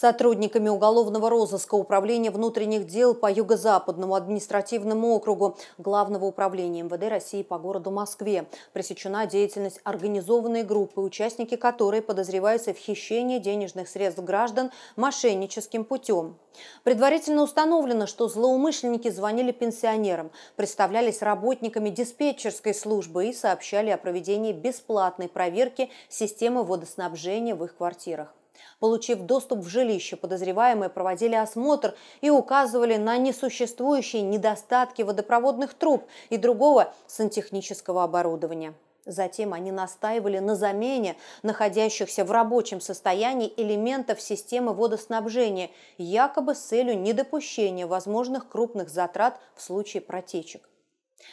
Сотрудниками уголовного розыска Управления внутренних дел по Юго-Западному административному округу Главного управления МВД России по городу Москве пресечена деятельность организованной группы, участники которой подозреваются в хищении денежных средств граждан мошенническим путем. Предварительно установлено, что злоумышленники звонили пенсионерам, представлялись работниками диспетчерской службы и сообщали о проведении бесплатной проверки системы водоснабжения в их квартирах. Получив доступ в жилище, подозреваемые проводили осмотр и указывали на несуществующие недостатки водопроводных труб и другого сантехнического оборудования. Затем они настаивали на замене находящихся в рабочем состоянии элементов системы водоснабжения, якобы с целью недопущения возможных крупных затрат в случае протечек.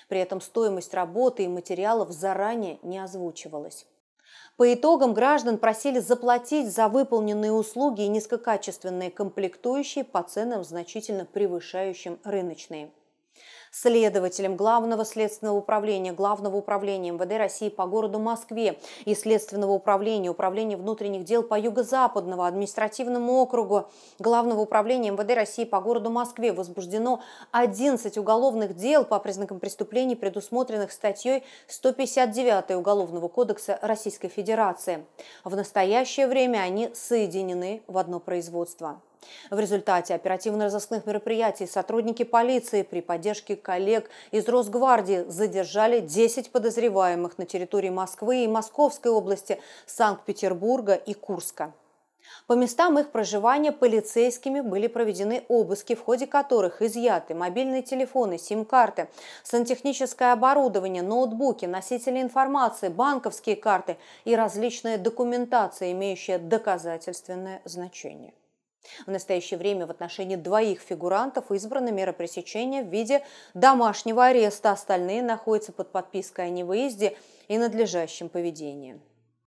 При этом стоимость работы и материалов заранее не озвучивалась. По итогам граждан просили заплатить за выполненные услуги и низкокачественные комплектующие по ценам, значительно превышающим рыночные следователем Главного следственного управления, Главного управления МВД России по городу Москве и Следственного управления, Управления внутренних дел по Юго-Западному административному округу Главного управления МВД России по городу Москве возбуждено 11 уголовных дел по признакам преступлений, предусмотренных статьей 159 Уголовного кодекса Российской Федерации. В настоящее время они соединены в одно производство. В результате оперативно-розыскных мероприятий сотрудники полиции при поддержке коллег из Росгвардии задержали 10 подозреваемых на территории Москвы и Московской области, Санкт-Петербурга и Курска. По местам их проживания полицейскими были проведены обыски, в ходе которых изъяты мобильные телефоны, сим-карты, сантехническое оборудование, ноутбуки, носители информации, банковские карты и различная документация, имеющая доказательственное значение. В настоящее время в отношении двоих фигурантов избрано мера пресечения в виде домашнего ареста, остальные находятся под подпиской о невыезде и надлежащем поведении.